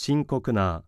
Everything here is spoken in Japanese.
深刻な